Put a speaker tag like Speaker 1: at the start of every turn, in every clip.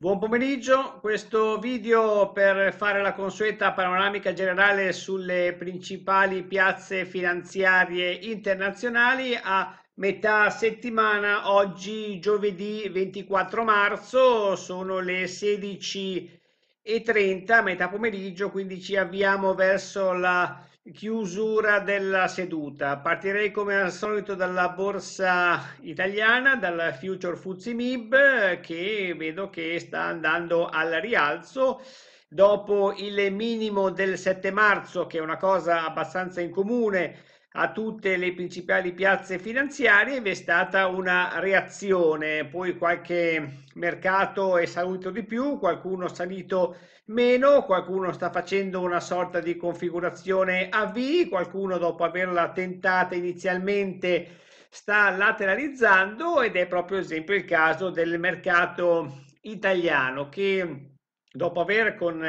Speaker 1: Buon pomeriggio, questo video per fare la consueta panoramica generale sulle principali piazze finanziarie internazionali a metà settimana, oggi giovedì 24 marzo, sono le 16.30, metà pomeriggio, quindi ci avviamo verso la chiusura della seduta. Partirei come al solito dalla borsa italiana, dalla Future Fuzzi MIB che vedo che sta andando al rialzo. Dopo il minimo del 7 marzo, che è una cosa abbastanza incomune, comune a tutte le principali piazze finanziarie vi è stata una reazione, poi qualche mercato è salito di più, qualcuno è salito meno, qualcuno sta facendo una sorta di configurazione a V, qualcuno dopo averla tentata inizialmente sta lateralizzando ed è proprio esempio il caso del mercato italiano che dopo aver con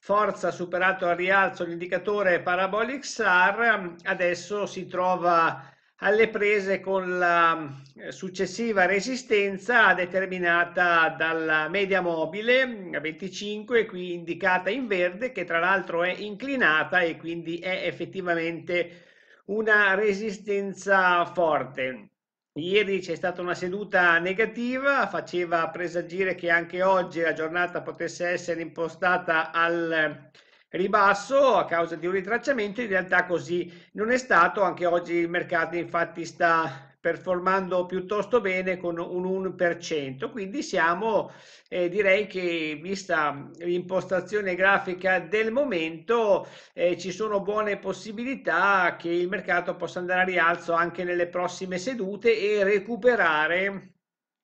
Speaker 1: Forza ha superato al rialzo l'indicatore Parabolic SAR, mm, adesso si trova alle prese con la mm, successiva resistenza determinata dalla media mobile mm, a 25, qui indicata in verde, che tra l'altro è inclinata e quindi è effettivamente una resistenza forte. Ieri c'è stata una seduta negativa, faceva presagire che anche oggi la giornata potesse essere impostata al ribasso a causa di un ritracciamento, in realtà così non è stato, anche oggi il mercato infatti sta performando piuttosto bene con un 1%, quindi siamo eh, direi che vista l'impostazione grafica del momento eh, ci sono buone possibilità che il mercato possa andare a rialzo anche nelle prossime sedute e recuperare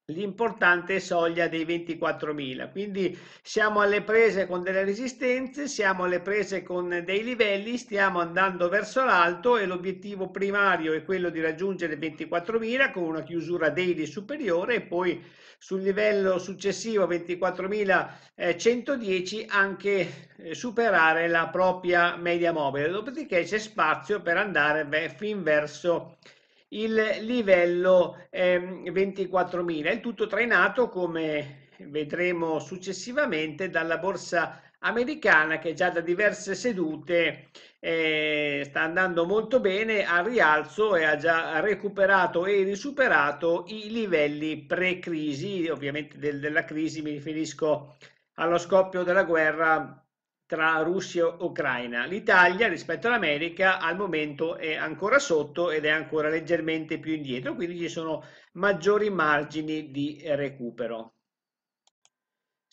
Speaker 1: l'importante soglia dei 24.000 quindi siamo alle prese con delle resistenze siamo alle prese con dei livelli stiamo andando verso l'alto e l'obiettivo primario è quello di raggiungere 24.000 con una chiusura daily superiore e poi sul livello successivo 24.110 eh, anche eh, superare la propria media mobile dopodiché c'è spazio per andare fin verso il livello ehm, 24.000, il tutto trainato come vedremo successivamente dalla borsa americana che già da diverse sedute eh, sta andando molto bene al rialzo e ha già recuperato e risuperato i livelli pre-crisi, ovviamente del, della crisi mi riferisco allo scoppio della guerra tra Russia e Ucraina. L'Italia rispetto all'America al momento è ancora sotto ed è ancora leggermente più indietro, quindi ci sono maggiori margini di recupero.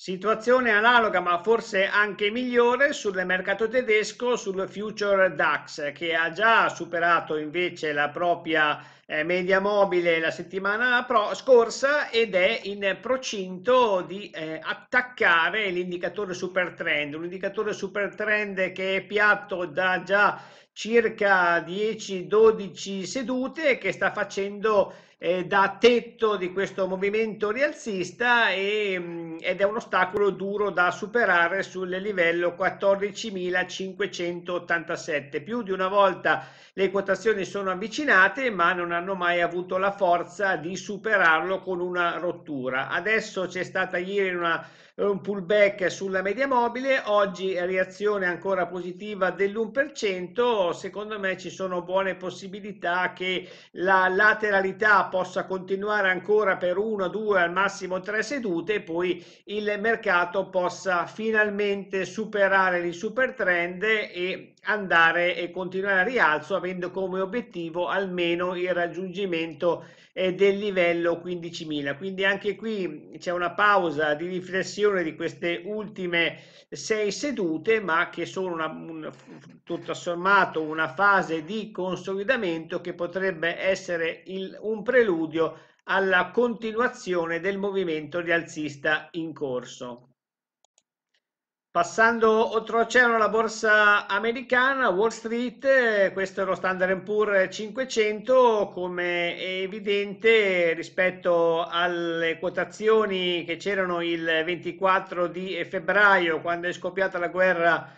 Speaker 1: Situazione analoga ma forse anche migliore sul mercato tedesco sul future DAX che ha già superato invece la propria eh, media mobile la settimana scorsa ed è in procinto di eh, attaccare l'indicatore super trend, un indicatore super trend che è piatto da già circa 10-12 sedute che sta facendo eh, da tetto di questo movimento rialzista e, mm, ed è un ostacolo duro da superare sul livello 14.587. Più di una volta le quotazioni sono avvicinate ma non hanno mai avuto la forza di superarlo con una rottura. Adesso c'è stata ieri una un pullback sulla media mobile, oggi reazione ancora positiva dell'1%, secondo me ci sono buone possibilità che la lateralità possa continuare ancora per 1, 2, al massimo 3 sedute e poi il mercato possa finalmente superare il super trend e andare e continuare a rialzo avendo come obiettivo almeno il raggiungimento eh, del livello 15.000 quindi anche qui c'è una pausa di riflessione di queste ultime sei sedute ma che sono una, un, tutto sommato una fase di consolidamento che potrebbe essere il, un preludio alla continuazione del movimento rialzista in corso. Passando oltreoceano alla borsa americana, Wall Street, eh, questo è lo Standard Poor's 500, come è evidente rispetto alle quotazioni che c'erano il 24 di febbraio quando è scoppiata la guerra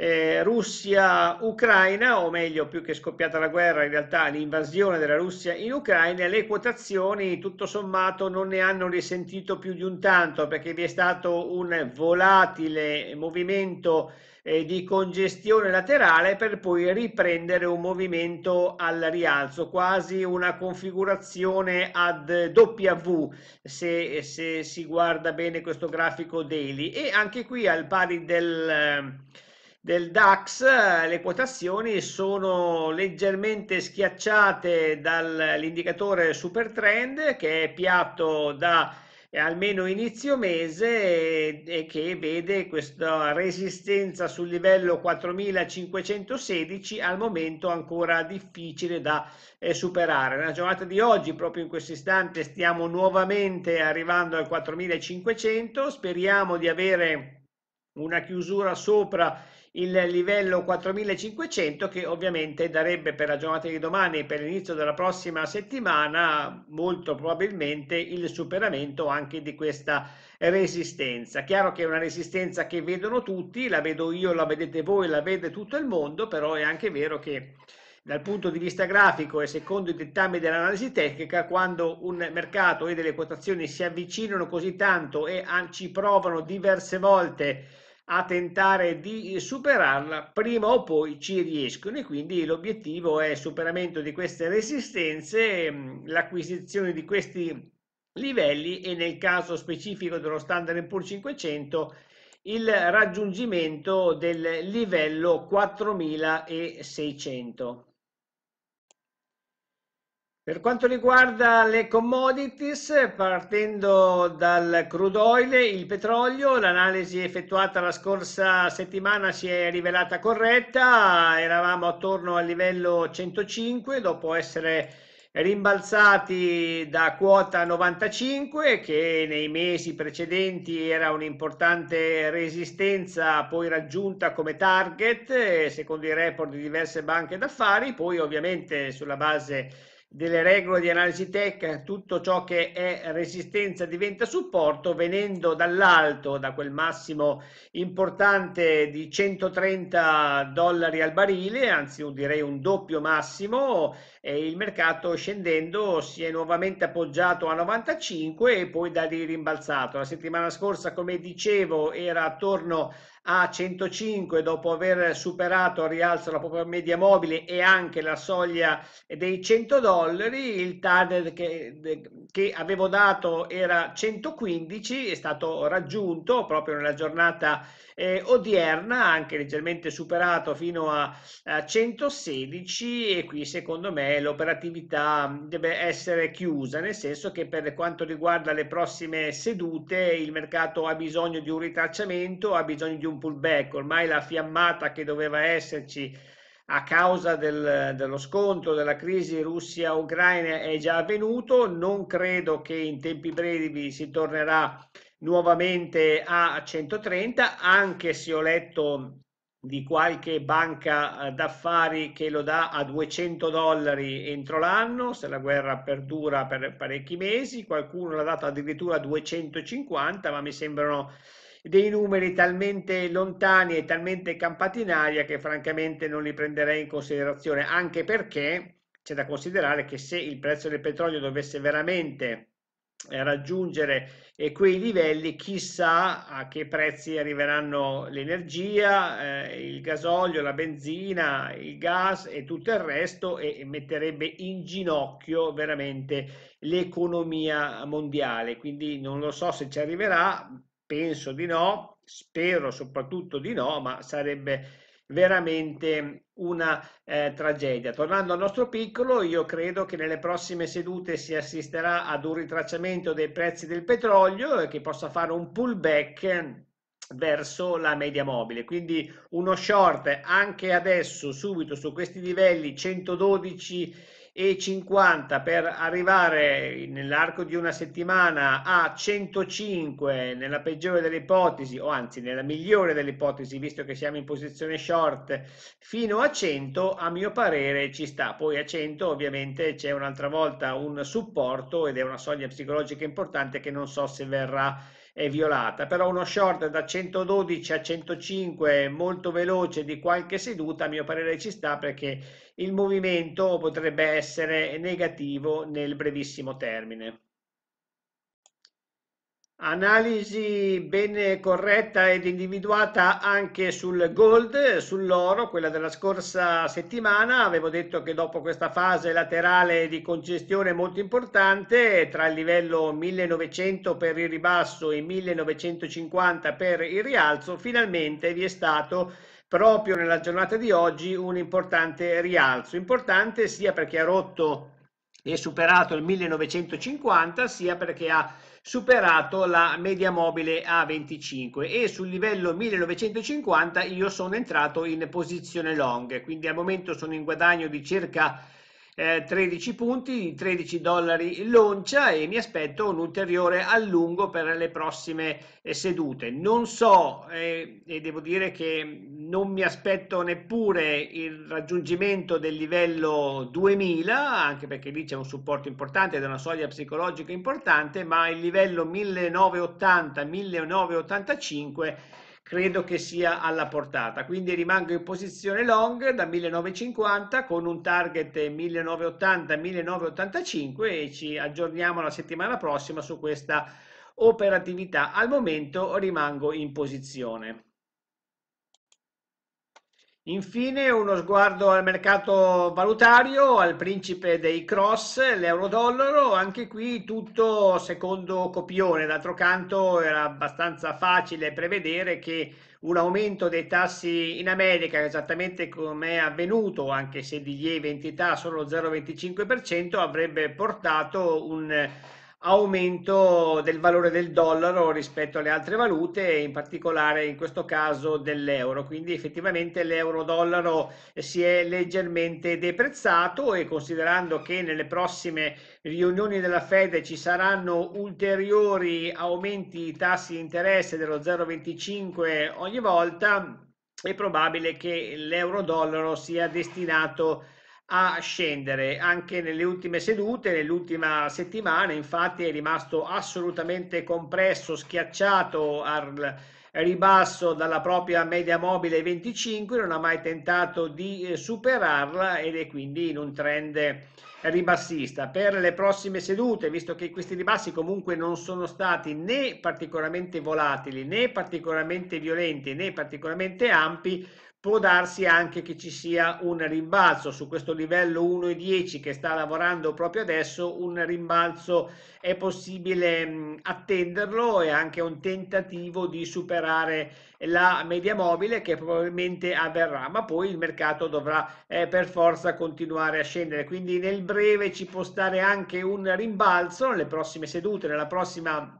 Speaker 1: eh, Russia-Ucraina, o meglio, più che scoppiata la guerra, in realtà l'invasione della Russia in Ucraina, le quotazioni tutto sommato non ne hanno risentito più di un tanto perché vi è stato un volatile movimento eh, di congestione laterale per poi riprendere un movimento al rialzo, quasi una configurazione ad W se, se si guarda bene questo grafico daily e anche qui al pari del... Eh, del DAX eh, le quotazioni sono leggermente schiacciate dall'indicatore super trend che è piatto da eh, almeno inizio mese e che vede questa resistenza sul livello 4516 al momento ancora difficile da eh, superare. Nella giornata di oggi, proprio in questo istante, stiamo nuovamente arrivando al 4500, speriamo di avere una chiusura sopra il livello 4500 che ovviamente darebbe per la giornata di domani e per l'inizio della prossima settimana molto probabilmente il superamento anche di questa resistenza. Chiaro che è una resistenza che vedono tutti, la vedo io, la vedete voi, la vede tutto il mondo, però è anche vero che dal punto di vista grafico e secondo i dettami dell'analisi tecnica, quando un mercato e delle quotazioni si avvicinano così tanto e ci provano diverse volte a tentare di eh, superarla, prima o poi ci riescono e quindi l'obiettivo è il superamento di queste resistenze, mm, l'acquisizione di questi livelli e nel caso specifico dello standard Poor's 500 il raggiungimento del livello 4600. Per quanto riguarda le commodities, partendo dal crude oil, il petrolio, l'analisi effettuata la scorsa settimana si è rivelata corretta, eravamo attorno al livello 105 dopo essere rimbalzati da quota 95 che nei mesi precedenti era un'importante resistenza poi raggiunta come target secondo i report di diverse banche d'affari, poi ovviamente sulla base delle regole di analisi tech, tutto ciò che è resistenza diventa supporto, venendo dall'alto, da quel massimo importante di 130 dollari al barile, anzi direi un doppio massimo, e il mercato scendendo si è nuovamente appoggiato a 95 e poi da lì rimbalzato. La settimana scorsa, come dicevo, era attorno a 105 dopo aver superato il rialzo la propria media mobile e anche la soglia dei 100 dollari, il target che, che avevo dato era 115, è stato raggiunto proprio nella giornata eh, odierna, anche leggermente superato fino a, a 116 e qui secondo me l'operatività deve essere chiusa, nel senso che per quanto riguarda le prossime sedute il mercato ha bisogno di un ritracciamento, ha bisogno di un pullback, ormai la fiammata che doveva esserci a causa del, dello scontro, della crisi Russia-Ucraina è già avvenuto, non credo che in tempi brevi si tornerà nuovamente a 130, anche se ho letto di qualche banca d'affari che lo dà a 200 dollari entro l'anno, se la guerra perdura per parecchi mesi, qualcuno l'ha dato addirittura a 250, ma mi sembrano dei numeri talmente lontani e talmente campati in aria che francamente non li prenderei in considerazione, anche perché c'è da considerare che se il prezzo del petrolio dovesse veramente eh, raggiungere eh, quei livelli, chissà a che prezzi arriveranno l'energia, eh, il gasolio, la benzina, il gas e tutto il resto e, e metterebbe in ginocchio veramente l'economia mondiale. Quindi non lo so se ci arriverà, Penso di no, spero soprattutto di no, ma sarebbe veramente una eh, tragedia. Tornando al nostro piccolo, io credo che nelle prossime sedute si assisterà ad un ritracciamento dei prezzi del petrolio e che possa fare un pullback verso la media mobile quindi uno short anche adesso subito su questi livelli 112 e 50 per arrivare nell'arco di una settimana a 105 nella peggiore delle ipotesi o anzi nella migliore delle ipotesi visto che siamo in posizione short fino a 100 a mio parere ci sta poi a 100 ovviamente c'è un'altra volta un supporto ed è una soglia psicologica importante che non so se verrà è violata, però uno short da 112 a 105 molto veloce di qualche seduta a mio parere ci sta perché il movimento potrebbe essere negativo nel brevissimo termine. Analisi ben corretta ed individuata anche sul gold, sull'oro, quella della scorsa settimana. Avevo detto che dopo questa fase laterale di congestione molto importante, tra il livello 1900 per il ribasso e 1950 per il rialzo, finalmente vi è stato proprio nella giornata di oggi un importante rialzo. Importante sia perché ha rotto e superato il 1950, sia perché ha superato la media mobile a 25 e sul livello 1950 io sono entrato in posizione long, quindi al momento sono in guadagno di circa 13 eh, punti, 13 dollari l'oncia e mi aspetto un ulteriore allungo per le prossime eh, sedute. Non so eh, e devo dire che non mi aspetto neppure il raggiungimento del livello 2000, anche perché lì c'è un supporto importante ed una soglia psicologica importante, ma il livello 1980-1985 credo che sia alla portata. Quindi rimango in posizione long da 1950 con un target 1980-1985 e ci aggiorniamo la settimana prossima su questa operatività. Al momento rimango in posizione. Infine uno sguardo al mercato valutario, al principe dei cross, l'euro-dollaro, anche qui tutto secondo copione. D'altro canto era abbastanza facile prevedere che un aumento dei tassi in America, esattamente come è avvenuto, anche se di lieve entità solo 0,25%, avrebbe portato un aumento del valore del dollaro rispetto alle altre valute, in particolare in questo caso dell'euro. Quindi effettivamente l'euro-dollaro si è leggermente deprezzato e considerando che nelle prossime riunioni della Fed ci saranno ulteriori aumenti di tassi di interesse dello 0,25 ogni volta, è probabile che l'euro-dollaro sia destinato a a scendere anche nelle ultime sedute, nell'ultima settimana, infatti è rimasto assolutamente compresso, schiacciato al ribasso dalla propria media mobile 25, non ha mai tentato di eh, superarla ed è quindi in un trend ribassista. Per le prossime sedute, visto che questi ribassi comunque non sono stati né particolarmente volatili né particolarmente violenti né particolarmente ampi, può darsi anche che ci sia un rimbalzo su questo livello 1 e 10 che sta lavorando proprio adesso un rimbalzo è possibile mh, mm, attenderlo e anche un tentativo di superare la media mobile che probabilmente avverrà ma poi il mercato dovrà eh, per forza continuare a scendere quindi nel breve ci può stare anche un rimbalzo nelle prossime sedute nella prossima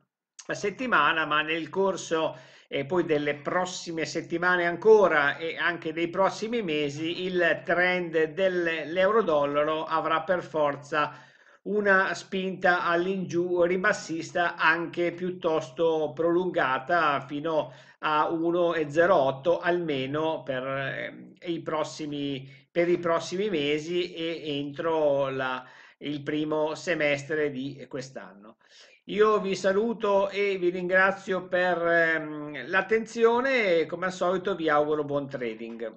Speaker 1: settimana ma nel corso e poi delle prossime settimane ancora e anche dei prossimi mesi il trend dell'euro-dollaro avrà per forza una spinta all'ingiù ribassista anche piuttosto prolungata fino a 1,08 almeno per eh, i prossimi, per i prossimi mesi e entro la, il primo semestre di quest'anno. Io vi saluto e vi ringrazio per ehm, l'attenzione e come al solito vi auguro buon trading.